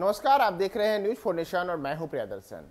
नमस्कार आप देख रहे हैं न्यूज फोर्नेशन और मैं हूं प्रियादर्शन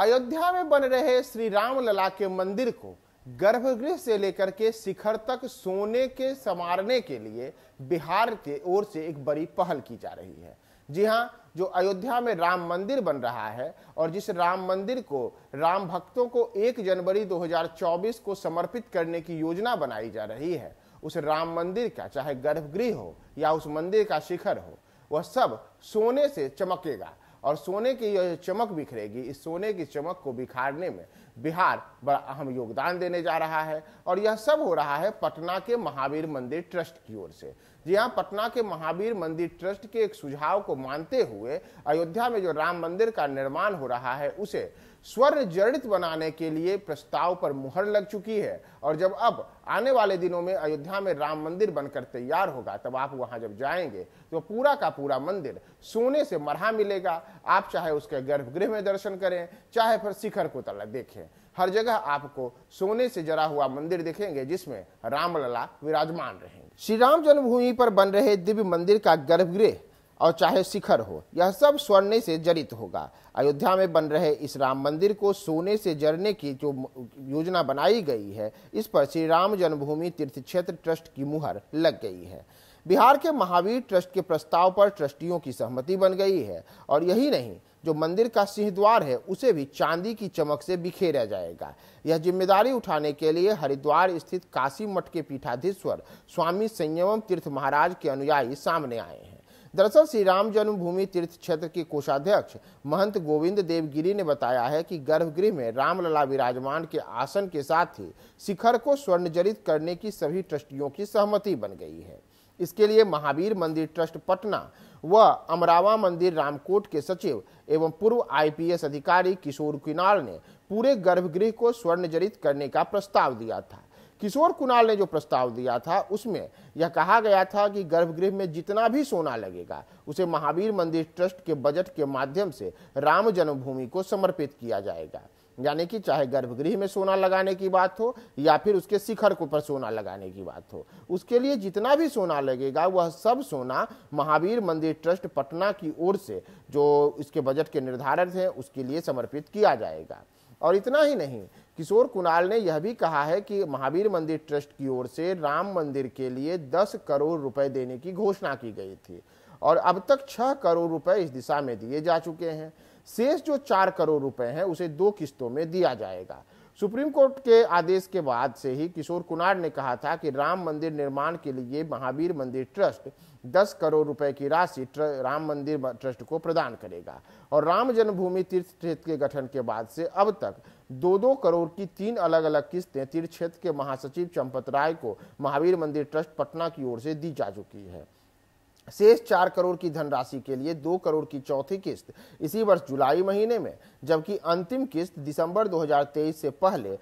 अयोध्या में बन रहे श्री राम लला के मंदिर को गर्भगृह से लेकर के शिखर तक सोने के समारने के लिए बिहार के ओर से एक बड़ी पहल की जा रही है जी हाँ जो अयोध्या में राम मंदिर बन रहा है और जिस राम मंदिर को राम भक्तों को 1 जनवरी 2024 को समर्पित करने की योजना बनाई जा रही है उस राम मंदिर का चाहे गर्भगृह हो या उस मंदिर का शिखर हो वह सब सोने से चमकेगा और सोने की यह चमक बिखरेगी इस सोने की चमक को बिखारने में बिहार बड़ा अहम योगदान देने जा रहा है और यह सब हो रहा है पटना के महावीर मंदिर ट्रस्ट की ओर से जी हाँ पटना के महावीर मंदिर ट्रस्ट के एक सुझाव को मानते हुए अयोध्या में जो राम मंदिर का निर्माण हो रहा है उसे स्वर्ण जड़ित बनाने के लिए प्रस्ताव पर मुहर लग चुकी है और जब अब आने वाले दिनों में अयोध्या में राम मंदिर बनकर तैयार होगा तब आप वहां जब जाएंगे तो पूरा का पूरा मंदिर सोने से मरहा मिलेगा आप चाहे उसके गर्भगृह में दर्शन करें चाहे फिर शिखर को तला देखें हर जगह आपको सोने से जरा हुआ मंदिर दिखेंगे जिसमें रामलला विराजमान रहेंगे श्री राम जन्मभूमि पर बन रहे दिव्य मंदिर का गर्भगृह और चाहे शिखर हो यह सब स्वर्ण से जड़ित होगा अयोध्या में बन रहे इस राम मंदिर को सोने से जड़ने की जो योजना बनाई गई है इस पर श्री राम जन्मभूमि तीर्थ क्षेत्र ट्रस्ट की मुहर लग गई है बिहार के महावीर ट्रस्ट के प्रस्ताव पर ट्रस्टियों की सहमति बन गई है और यही नहीं जो मंदिर का सिंह द्वार है उसे भी चांदी की चमक से बिखेरा जाएगा यह जिम्मेदारी उठाने के लिए हरिद्वार स्थित काशी मठ के पीठाधीश्वर स्वामी संयमम तीर्थ महाराज के अनुयायी सामने आए हैं दरअसल श्री राम जन्मभूमि तीर्थ क्षेत्र के कोषाध्यक्ष महंत गोविंद देव गिरी ने बताया है कि गर्भगृह में रामलला विराजमान के आसन के साथ ही शिखर को स्वर्णजरित करने की सभी ट्रस्टियों की सहमति बन गई है इसके लिए महावीर मंदिर ट्रस्ट पटना व अमरावा मंदिर रामकोट के सचिव एवं पूर्व आईपीएस अधिकारी किशोर किनार ने पूरे गर्भगृह को स्वर्णजरित करने का प्रस्ताव दिया था किशोर कुणाल ने जो प्रस्ताव दिया था उसमें यह कहा गया था कि गर्भगृह में जितना भी सोना लगेगा उसे महावीर मंदिर ट्रस्ट के बजट के माध्यम से राम जन्मभूमि को समर्पित किया जाएगा यानी कि चाहे गर्भगृह में सोना लगाने की बात हो या फिर उसके शिखर को पर सोना लगाने की बात हो उसके लिए जितना भी सोना लगेगा वह सब सोना महावीर मंदिर ट्रस्ट पटना की ओर से जो इसके बजट के निर्धारण हैं उसके लिए समर्पित किया जाएगा और इतना ही नहीं किशोर कुणाल ने यह भी कहा है कि महावीर मंदिर ट्रस्ट की ओर से राम मंदिर के लिए 10 करोड़ रुपए देने की घोषणा की गई थी और अब तक 6 करोड़ रुपए इस दिशा में दिए जा चुके हैं शेष जो 4 करोड़ रुपए हैं उसे दो किस्तों में दिया जाएगा सुप्रीम कोर्ट के आदेश के बाद से ही किशोर कुनार ने कहा था कि राम मंदिर निर्माण के लिए महावीर मंदिर ट्रस्ट 10 करोड़ रुपए की राशि राम मंदिर ट्रस्ट को प्रदान करेगा और राम जन्मभूमि तीर्थ क्षेत्र के गठन के बाद से अब तक दो दो करोड़ की तीन अलग अलग किस्तें तीर्थ क्षेत्र के महासचिव चंपत राय को महावीर मंदिर ट्रस्ट पटना की ओर से दी जा चुकी है शेष चार करोड़ की धनराशि के लिए दो करोड़ की चौथी किस्त इसी वर्ष जुलाई महीने में जबकि अंतिम किस्त दिसंबर 2023 से पहले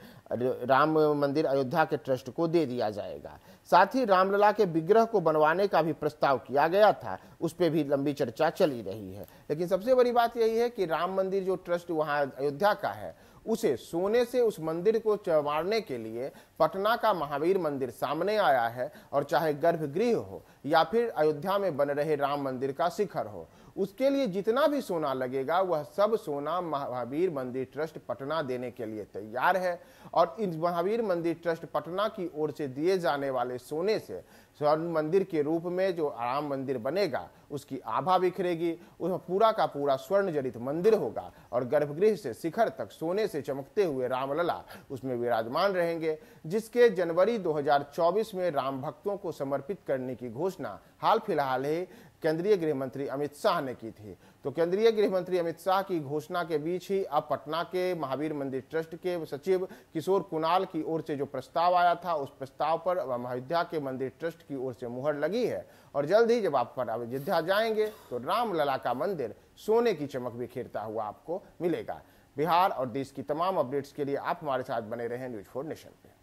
राम मंदिर अयोध्या के ट्रस्ट को दे दिया जाएगा साथ ही रामलला के विग्रह को बनवाने का भी प्रस्ताव किया गया था उस पर भी लंबी चर्चा चली रही है लेकिन सबसे बड़ी बात यही है कि राम मंदिर जो ट्रस्ट वहाँ अयोध्या का है उसे सोने से उस मंदिर को चवारने के लिए पटना का महावीर मंदिर सामने आया है और चाहे गर्भगृह हो या फिर अयोध्या में बन रहे राम मंदिर का शिखर हो उसके लिए जितना भी सोना लगेगा वह सब सोना महावीर मंदिर ट्रस्ट पटना देने के लिए तैयार है और इन महावीर मंदिर ट्रस्ट पटना की ओर से दिए जाने वाले सोने से स्वर्ण मंदिर के रूप में जो राम मंदिर बनेगा उसकी आभा बिखरेगी वह पूरा का पूरा स्वर्ण जड़ित मंदिर होगा और गर्भगृह से शिखर तक सोने से चमकते हुए रामलला उसमें विराजमान रहेंगे जिसके जनवरी दो में राम भक्तों को समर्पित करने की घोषणा घोषणा हाल फिलहाल ही केंद्रीय गृह मंत्री अमित शाह ने की थी तो केंद्रीय गृह मंत्री अमित शाह की घोषणा के बीच ही अब पटना के महावीर मंदिर ट्रस्ट के सचिव किशोर कुणाल की ओर से जो प्रस्ताव आया था उस प्रस्ताव पर अब अयोध्या के मंदिर ट्रस्ट की ओर से मुहर लगी है और जल्द ही जब आप पर अयोध्या जाएंगे तो रामलला का मंदिर सोने की चमक बिखेरता हुआ आपको मिलेगा बिहार और देश की तमाम अपडेट्स के लिए आप हमारे साथ बने रहे न्यूज फोर नेशन पे